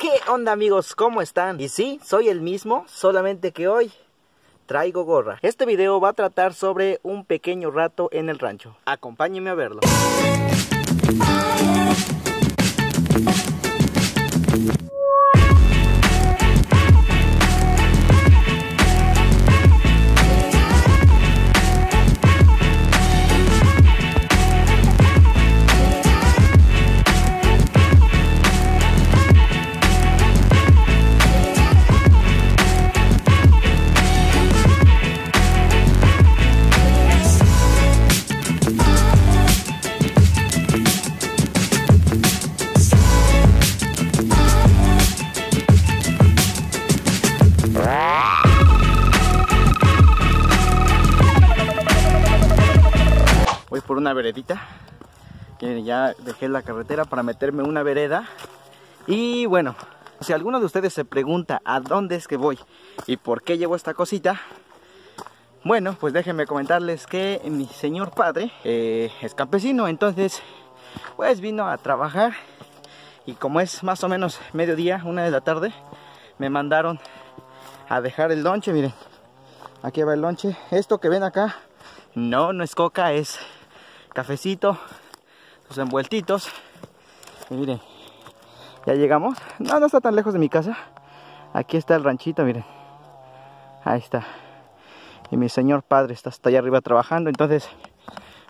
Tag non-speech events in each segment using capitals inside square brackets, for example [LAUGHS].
¿Qué onda amigos? ¿Cómo están? Y sí, soy el mismo, solamente que hoy traigo gorra. Este video va a tratar sobre un pequeño rato en el rancho. Acompáñenme a verlo. una veredita. Que ya dejé la carretera para meterme una vereda. Y bueno, si alguno de ustedes se pregunta a dónde es que voy y por qué llevo esta cosita, bueno, pues déjenme comentarles que mi señor padre eh, es campesino, entonces pues vino a trabajar y como es más o menos mediodía, una de la tarde, me mandaron a dejar el lonche, miren, aquí va el lonche, esto que ven acá, no, no es coca, es cafecito, sus envueltitos. Y miren, ya llegamos. No, no está tan lejos de mi casa. Aquí está el ranchito, miren. Ahí está. Y mi señor padre está hasta allá arriba trabajando. Entonces,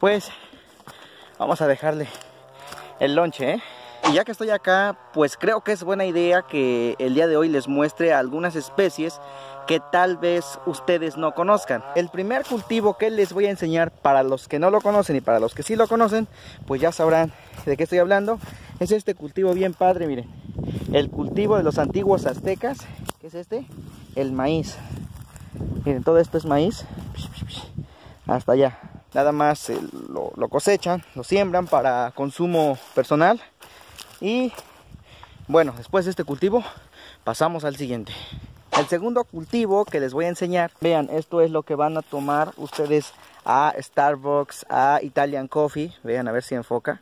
pues, vamos a dejarle el lonche, ¿eh? Y ya que estoy acá, pues creo que es buena idea que el día de hoy les muestre algunas especies que tal vez ustedes no conozcan. El primer cultivo que les voy a enseñar para los que no lo conocen y para los que sí lo conocen, pues ya sabrán de qué estoy hablando, es este cultivo bien padre, miren. El cultivo de los antiguos aztecas, que es este, el maíz. Miren, todo esto es maíz, hasta allá. Nada más eh, lo, lo cosechan, lo siembran para consumo personal y bueno, después de este cultivo pasamos al siguiente. El segundo cultivo que les voy a enseñar, vean, esto es lo que van a tomar ustedes a Starbucks, a Italian Coffee. Vean, a ver si enfoca.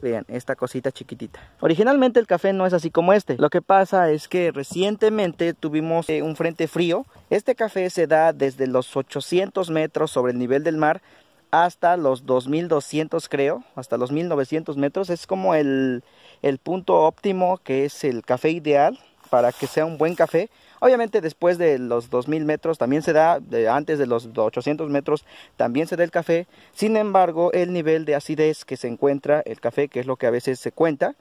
Vean, esta cosita chiquitita. Originalmente el café no es así como este. Lo que pasa es que recientemente tuvimos eh, un frente frío. Este café se da desde los 800 metros sobre el nivel del mar hasta los 2200 creo, hasta los 1900 metros. Es como el, punto óptimo que es el café ideal para que sea un buen café. Obviamente después de los 2000 metros también se da, antes de los 800 metros también se da el café. Sin embargo, el nivel de acidez que se encuentra el café, que es lo que a veces se cuenta,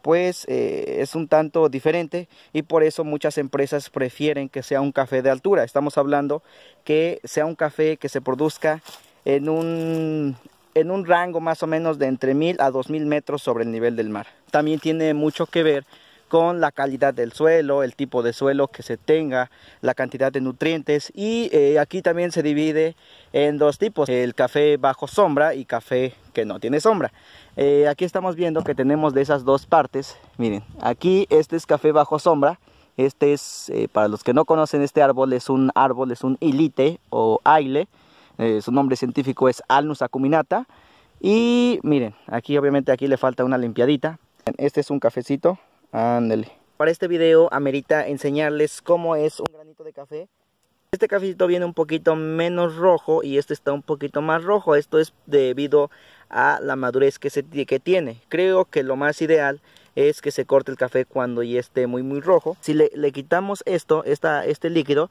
pues eh, es un tanto diferente y por eso muchas empresas prefieren que sea un café de altura. Estamos hablando que sea un café que se produzca en un, en un rango más o menos de entre 1000 a 2000 metros sobre el nivel del mar. También tiene mucho que ver con la calidad del suelo, el tipo de suelo que se tenga, la cantidad de nutrientes y eh, aquí también se divide en dos tipos, el café bajo sombra y café que no tiene sombra. Eh, aquí estamos viendo que tenemos de esas dos partes, miren, aquí este es café bajo sombra, este es, eh, para los que no conocen este árbol, es un árbol, es un ilite o aile, eh, su nombre científico es Alnus acuminata. Y miren, aquí obviamente aquí le falta una limpiadita. Este es un cafecito, ándele Para este video amerita enseñarles cómo es un granito de café. Este cafecito viene un poquito menos rojo y este está un poquito más rojo. Esto es debido a la madurez que, que tiene. Creo que lo más ideal es que se corte el café cuando ya esté muy muy rojo. Si le, quitamos esto, esta, este líquido,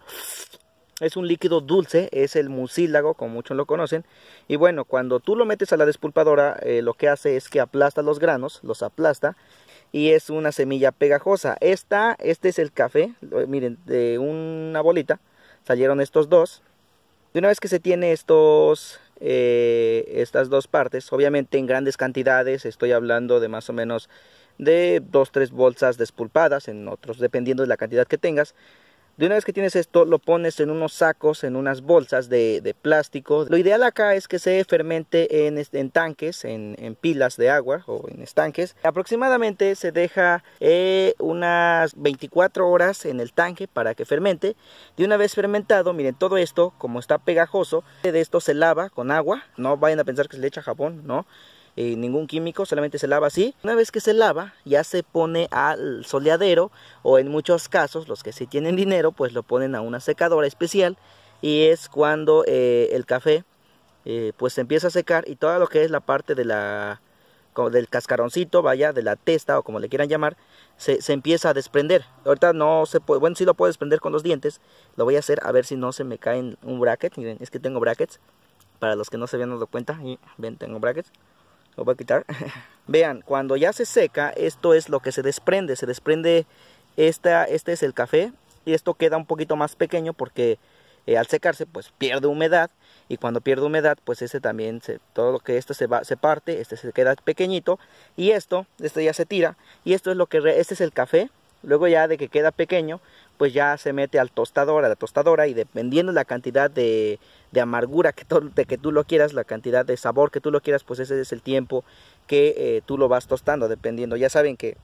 es un líquido dulce, es el mucílago, como muchos lo conocen. Y bueno, cuando tú lo metes a la despulpadora, eh, lo que hace es que aplasta los granos, los aplasta. Y es una semilla pegajosa. Esta, este es el café, miren, de una bolita salieron estos dos. Y una vez que se tiene estos, eh, estas dos partes, obviamente en grandes cantidades, estoy hablando de más o menos de dos, tres bolsas despulpadas, en otros, dependiendo de la cantidad que tengas. De una vez que tienes esto, lo pones en unos sacos, en unas bolsas de, plástico. Lo ideal acá es que se fermente en, tanques, en, pilas de agua o en estanques. Aproximadamente se deja eh, unas 24 horas en el tanque para que fermente. De una vez fermentado, miren, todo esto, como está pegajoso, de esto se lava con agua. No vayan a pensar que se le echa jabón, ¿no? Eh, ningún químico, solamente se lava así. Una vez que se lava, ya se pone al soleadero o en muchos casos, los que sí tienen dinero, pues lo ponen a una secadora especial y es cuando eh, el café eh, pues se empieza a secar y todo lo que es la parte de la del cascaroncito, vaya, de la testa o como le quieran llamar, se, se, empieza a desprender. Ahorita no se puede, bueno, sí lo puedo desprender con los dientes, lo voy a hacer a ver si no se me caen un bracket. Miren, es que tengo brackets, para los que no se habían dado cuenta, ven, tengo brackets voy a quitar [LAUGHS] vean cuando ya se seca esto es lo que se desprende se desprende esta este es el café y esto queda un poquito más pequeño porque eh, al secarse pues pierde humedad y cuando pierde humedad pues ese también se, todo lo que esto se va se parte este se queda pequeñito y esto este ya se tira y esto es lo que este es el café luego ya de que queda pequeño pues ya se mete al tostador, a la tostadora y dependiendo la cantidad de, de amargura que, que tú lo quieras, la cantidad de sabor que tú lo quieras, pues ese es el tiempo que eh, tú lo vas tostando, dependiendo. Ya saben que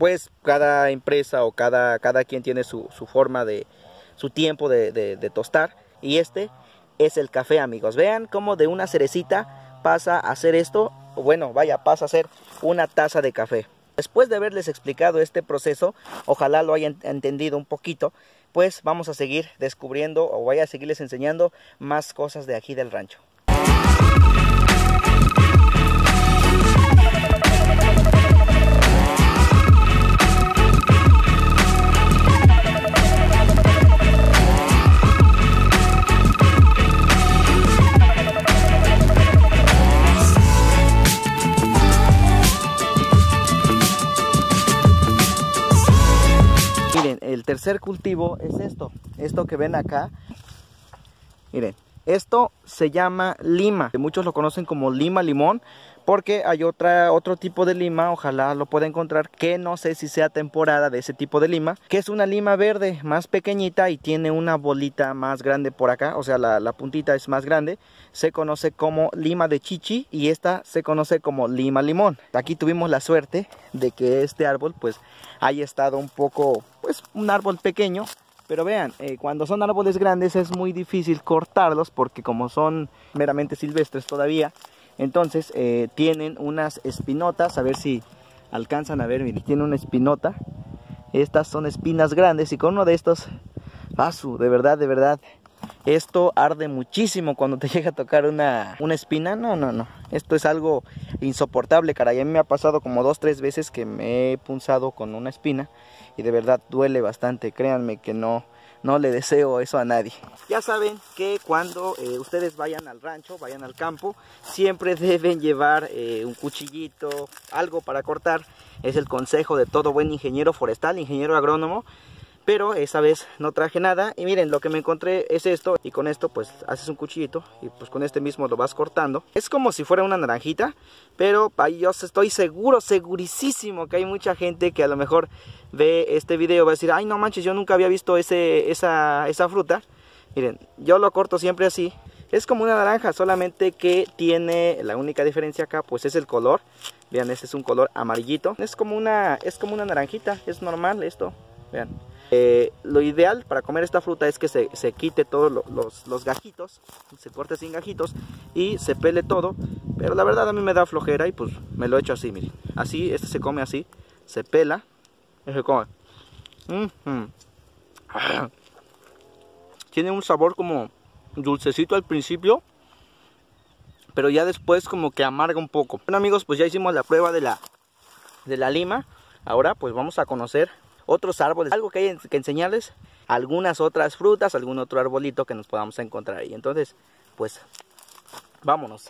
pues cada empresa o cada, cada quien tiene su, su forma de, su tiempo de, tostar. Y este es el café, amigos. Vean cómo de una cerecita pasa a hacer esto, bueno, vaya, pasa a ser una taza de café. Después de haberles explicado este proceso, ojalá lo hayan entendido un poquito, pues vamos a seguir descubriendo o voy a seguirles enseñando más cosas de aquí del rancho. el tercer cultivo es esto, esto que ven acá. Miren, esto se llama lima, muchos lo conocen como lima limón, porque hay otra, otro tipo de lima, ojalá lo pueda encontrar, que no sé si sea temporada de ese tipo de lima, que es una lima verde más pequeñita y tiene una bolita más grande por acá, o sea, la, puntita es más grande, se conoce como lima de chichi y esta se conoce como lima limón. Aquí tuvimos la suerte de que este árbol pues haya estado un poco, pues un árbol pequeño, pero vean, eh, cuando son árboles grandes es muy difícil cortarlos porque como son meramente silvestres todavía, entonces eh, tienen unas espinotas, a ver si alcanzan a ver, miren, tiene una espinota. Estas son espinas grandes y con uno de estos, su, de verdad, de verdad, esto arde muchísimo cuando te [LAUGHS] llega a tocar una, una, espina. No, no, no. Esto es algo insoportable, caray. A mí me ha pasado como dos, tres veces que me he punzado con una espina. Y de verdad duele bastante. Créanme que no, no le deseo eso a nadie. Ya saben que cuando eh, ustedes vayan al rancho, vayan al campo, siempre [LAUGHS] deben llevar eh, un cuchillito, algo para cortar. Es el consejo de todo buen ingeniero forestal, ingeniero agrónomo, pero esa vez no traje nada y miren lo que me encontré es esto y con esto pues haces un cuchillito y pues con este mismo lo vas cortando es como si fuera una naranjita pero yo estoy seguro segurísimo que hay mucha gente que a lo mejor ve este video va a decir ay no manches yo nunca había visto ese, esa, fruta miren yo lo corto siempre así es como una naranja, solamente que tiene la única diferencia acá, pues es el color. Vean, este es un color amarillito. Es como una, es como una naranjita, es normal esto. Vean, eh, lo ideal para comer esta fruta es que se, quite todos los, gajitos, se corte sin gajitos y se pele todo. Pero la verdad a mí me da flojera y pues me lo echo así, miren. Así, este se come así, se pela [CLEARS THROAT] Tiene un sabor como dulcecito al principio, pero ya después como que amarga un poco. Bueno amigos, pues ya hicimos la prueba de la, de la lima. Ahora pues vamos a conocer otros árboles, algo que hay que enseñarles, algunas otras frutas, algún otro arbolito que nos podamos encontrar y Entonces, pues, vámonos.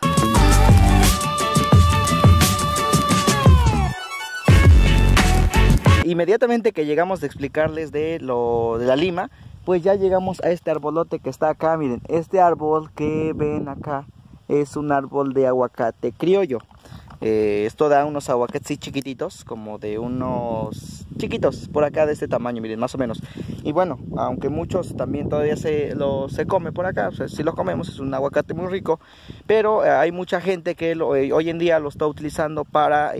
Inmediatamente que llegamos a explicarles de lo de la lima, pues ya llegamos a este arbolote que está acá, miren, este árbol que ven acá es un árbol de aguacate criollo. Eh, esto da unos aguacates chiquititos, como de unos chiquitos, por acá de este tamaño, miren, más o menos. Y bueno, aunque muchos también todavía se, lo, se come por acá, si lo comemos es un aguacate muy rico, pero eh, hay mucha gente que eh, hoy en día lo está utilizando para...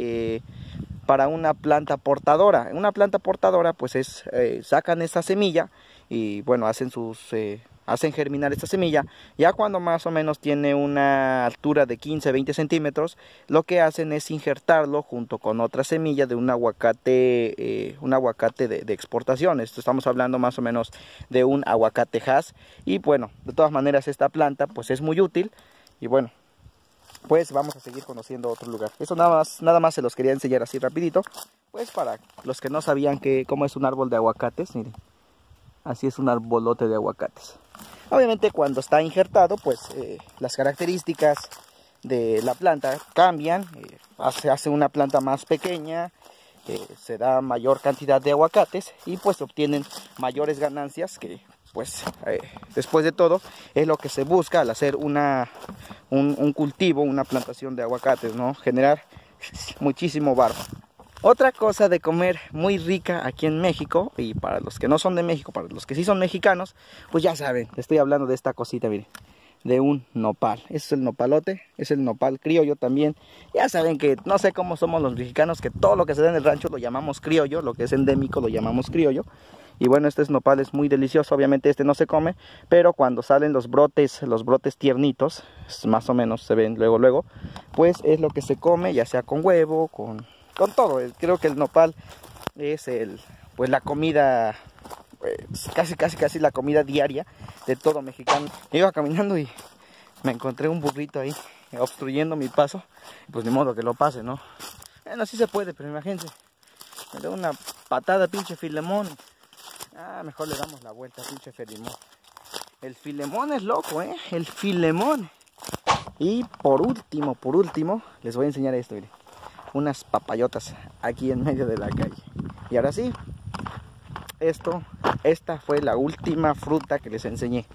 para una planta portadora. Una planta portadora pues es, sacan esa semilla y bueno, hacen sus, hacen germinar esta semilla, ya cuando más o menos tiene una altura de 15-20 centímetros, lo que hacen es injertarlo junto con otra semilla de un aguacate, eh, un aguacate de, exportación. Esto estamos hablando más o menos de un aguacate has. Y bueno, de todas maneras esta planta pues es muy útil y bueno, pues vamos a seguir conociendo otro lugar. Eso nada más, nada más se los quería enseñar así rapidito, pues para los que no sabían que, cómo es un árbol de aguacates, miren. Así es un arbolote de aguacates. Obviamente cuando está injertado, pues eh, las características de la planta cambian, eh, hace, una planta más pequeña, eh, se da mayor cantidad de aguacates y pues obtienen mayores ganancias que pues después de todo es lo que se busca al hacer un, cultivo, una plantación de aguacates, ¿no? Generar muchísimo barro. Otra cosa de comer muy rica aquí en México, y para los que no son de México, para los que sí son mexicanos, pues ya saben, estoy hablando de esta cosita, miren, de un nopal. es el nopalote, es el nopal criollo también. Ya saben que no sé cómo somos los mexicanos, que todo lo que se da en el rancho lo llamamos criollo, lo que es endémico lo llamamos criollo. Y bueno, este nopal es muy delicioso, obviamente este no se come, pero cuando salen los brotes, los brotes tiernitos, más o menos se ven luego luego, pues es lo que se come, ya sea con huevo, con con todo. Eh, creo que el nopal es el, pues la comida, pues, casi, casi, casi la comida diaria de todo mexicano. iba caminando y me encontré un burrito ahí obstruyendo mi paso. Pues ni modo que lo pase, ¿no? Bueno, sí se puede, pero imagínense. Me da una patada pinche Filemón. Ah, mejor le damos la vuelta, pinche Filemón. El Filemón es loco, ¿eh? El Filemón. Y por último, por último, les voy a enseñar esto, miren unas papayotas aquí en medio de la calle. Y ahora sí, esto, esta fue la última fruta que les enseñé.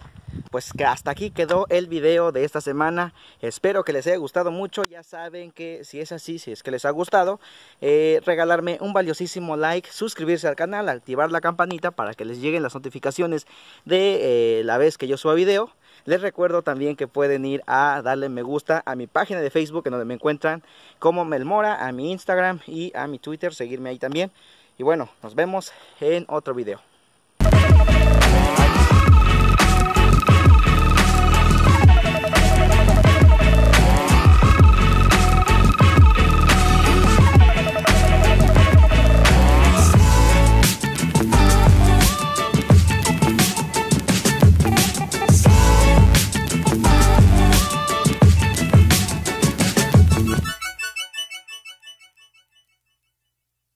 Pues que hasta aquí quedó el video de esta semana. Espero que les haya gustado mucho. Ya saben que si es así, si es que les ha gustado, eh, regalarme un valiosísimo like, suscribirse al canal, activar la campanita para que les lleguen las notificaciones de eh, la vez que yo suba video. Les recuerdo también que pueden ir a darle me gusta a mi página de Facebook en donde me encuentran como Melmora, a mi Instagram y a mi Twitter, seguirme ahí también. Y bueno, nos vemos en otro video.